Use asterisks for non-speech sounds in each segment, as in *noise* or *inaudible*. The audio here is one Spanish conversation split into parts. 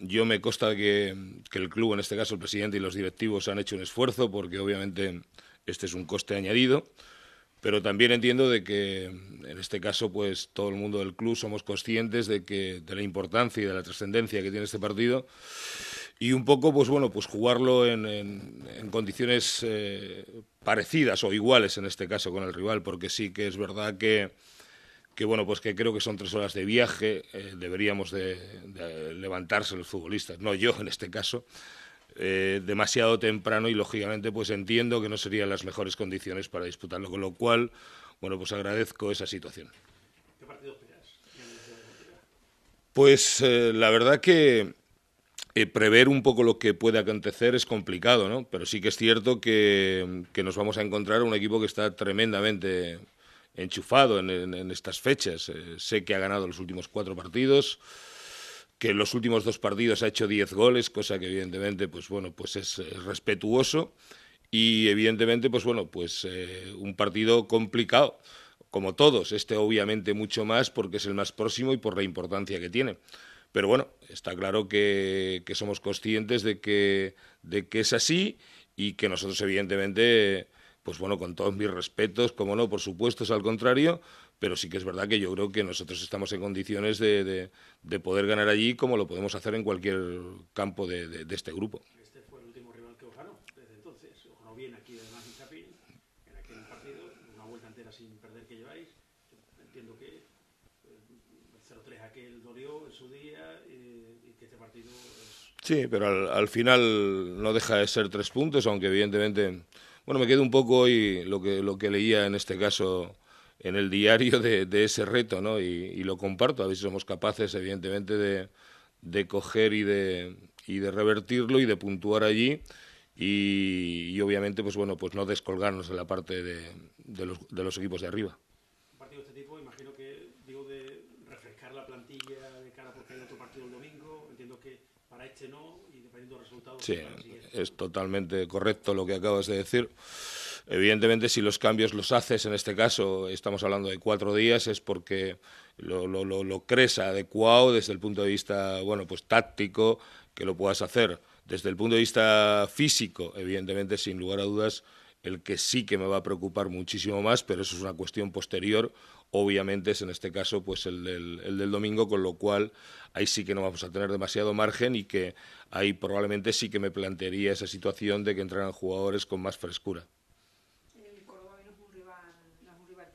Yo me consta que, el club, en este caso el presidente y los directivos, han hecho un esfuerzo porque obviamente este es un coste añadido pero también entiendo de que en este caso pues todo el mundo del club somos conscientes de que de la importancia y de la trascendencia que tiene este partido y un poco pues bueno pues jugarlo en, condiciones eh, parecidas o iguales en este caso con el rival porque sí que es verdad que que bueno, pues que creo que son tres horas de viaje, eh, deberíamos de, levantarse los futbolistas, no yo *laughs* en este caso, eh, demasiado temprano y lógicamente pues entiendo que no serían las mejores condiciones para disputarlo, con lo cual, bueno, pues agradezco esa situación. ¿Qué partido esperas? Pues eh, la verdad que prever un poco lo que puede acontecer es complicado, ¿no? Pero sí que es cierto que, que nos vamos a encontrar un equipo que está tremendamente enchufado en, estas fechas. Eh, sé que ha ganado los últimos cuatro partidos, que en los últimos dos partidos ha hecho diez goles, cosa que evidentemente, pues bueno, pues es, eh, respetuoso y evidentemente, pues bueno, pues eh, un partido complicado. Como todos, este obviamente mucho más porque es el más próximo y por la importancia que tiene. Pero bueno, está claro que, que somos conscientes de que, de que es así y que nosotros evidentemente pues bueno, con todos mis respetos, como no, por supuesto, es al contrario, pero sí que es verdad que yo creo que nosotros estamos en condiciones de, de, de poder ganar allí como lo podemos hacer en cualquier campo de, de, este grupo. Este fue el último rival que os ganó desde entonces, os ganó bien aquí además en Chapín, en aquel partido, una vuelta entera sin perder que lleváis, entiendo que el eh, 0-3 aquel dolió en su día y, eh, y que este partido... Es... Sí, pero al, al final no deja de ser tres puntos, aunque evidentemente bueno, me quedo un poco hoy lo que, lo que leía en este caso en el diario de, ese reto, ¿no? Y, lo comparto, a ver si somos capaces, evidentemente, de, coger y de, y de revertirlo y de puntuar allí. Y, obviamente, pues bueno, pues no descolgarnos de la parte de los equipos de arriba. Este sí, es totalmente correcto lo que acabas de decir. Evidentemente, si los cambios los haces, en este caso estamos hablando de cuatro días, es porque lo, lo crees adecuado desde el punto de vista bueno, pues, táctico que lo puedas hacer. Desde el punto de vista físico, evidentemente, sin lugar a dudas, el que sí que me va a preocupar muchísimo más, pero eso es una cuestión posterior, obviamente es en este caso pues el del, domingo, con lo cual ahí sí que no vamos a tener demasiado margen y que ahí probablemente sí que me plantearía esa situación de que entraran jugadores con más frescura. El Córdoba no es un rival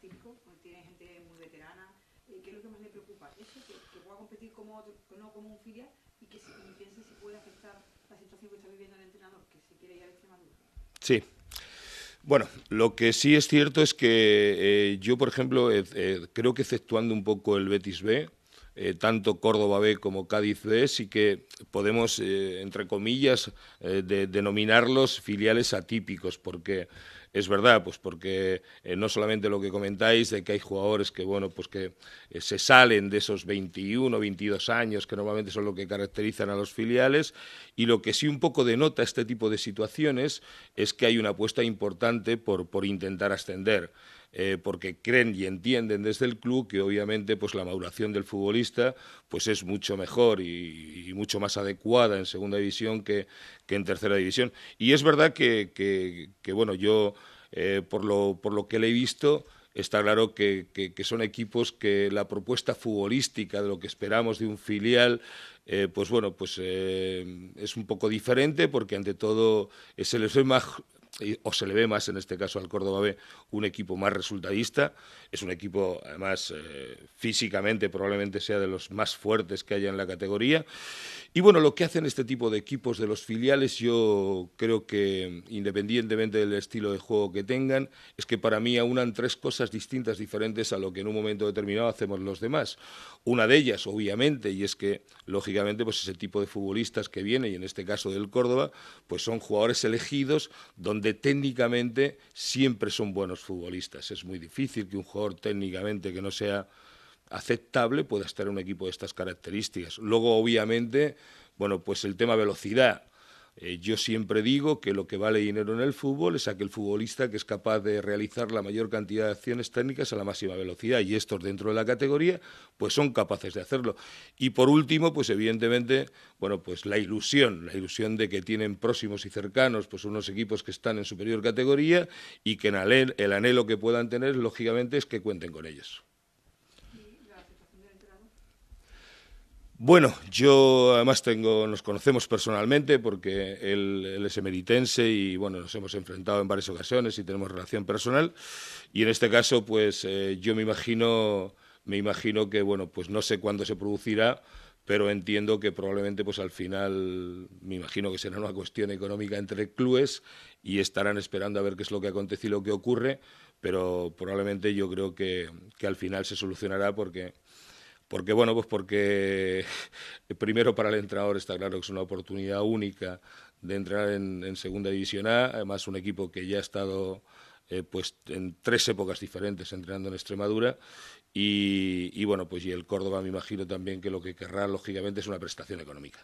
típico, tiene gente muy veterana. Eh, ¿Qué es lo que más le preocupa? ¿Eso? ¿Que, va pueda competir como un filial y que si, piense si puede afectar la situación que está viviendo el entrenador, que si quiere ir a Extremadura? Sí. Bueno, lo que sí es cierto es que eh, yo, por ejemplo, eh, eh, creo que exceptuando un poco el Betis B, tanto Córdoba B como Cádiz B, sí que podemos, entre comillas, denominarlos filiales atípicos, porque es verdad, pues porque eh, no solamente lo que comentáis de que hay jugadores que, bueno, pues que eh, se salen de esos 21, 22 años que normalmente son lo que caracterizan a los filiales y lo que sí un poco denota este tipo de situaciones es que hay una apuesta importante por, intentar ascender. Eh, porque creen y entienden desde el club que obviamente pues la maduración del futbolista pues es mucho mejor y, mucho más adecuada en segunda división que, en tercera división y es verdad que bueno yo eh, por, lo, que le he visto, está claro que, son equipos que la propuesta futbolística de lo que esperamos de un filial, eh, pues bueno, pues eh, es un poco diferente porque ante todo se les ve más, o se le ve más en este caso al Córdoba B, un equipo más resultadista. Es un equipo, además, eh, físicamente probablemente sea de los más fuertes que haya en la categoría. Y bueno, lo que hacen este tipo de equipos de los filiales, yo creo que independientemente del estilo de juego que tengan, es que para mí aunan tres cosas distintas, diferentes a lo que en un momento determinado hacemos los demás. Una de ellas, obviamente, y es que, lógicamente, pues ese tipo de futbolistas que viene, y en este caso del Córdoba, pues son jugadores elegidos donde donde técnicamente siempre son buenos futbolistas. Es muy difícil que un jugador técnicamente que no sea aceptable pueda estar en un equipo de estas características. Luego, obviamente, bueno, pues el tema velocidad eh, yo siempre digo que lo que vale dinero en el fútbol es aquel futbolista que es capaz de realizar la mayor cantidad de acciones técnicas a la máxima velocidad y estos dentro de la categoría pues son capaces de hacerlo. Y por último, pues evidentemente, bueno, pues la ilusión, la ilusión de que tienen próximos y cercanos pues unos equipos que están en superior categoría y que el anhelo que puedan tener lógicamente es que cuenten con ellos. Bueno, yo además tengo, nos conocemos personalmente porque él, es emeritense y bueno, nos hemos enfrentado en varias ocasiones y tenemos relación personal. Y en este caso, pues eh, yo me imagino, me imagino que bueno, pues no sé cuándo se producirá, pero entiendo que probablemente pues al final me imagino que será una cuestión económica entre clubes y estarán esperando a ver qué es lo que acontece y lo que ocurre, pero probablemente yo creo que, que al final se solucionará porque porque, bueno, pues porque *laughs* primero para el entrenador está claro que es una oportunidad única de entrar en, Segunda División A, además un equipo que ya ha estado eh, pues en tres épocas diferentes entrenando en Extremadura y, y bueno, pues y el Córdoba me imagino también que lo que querrá lógicamente es una prestación económica.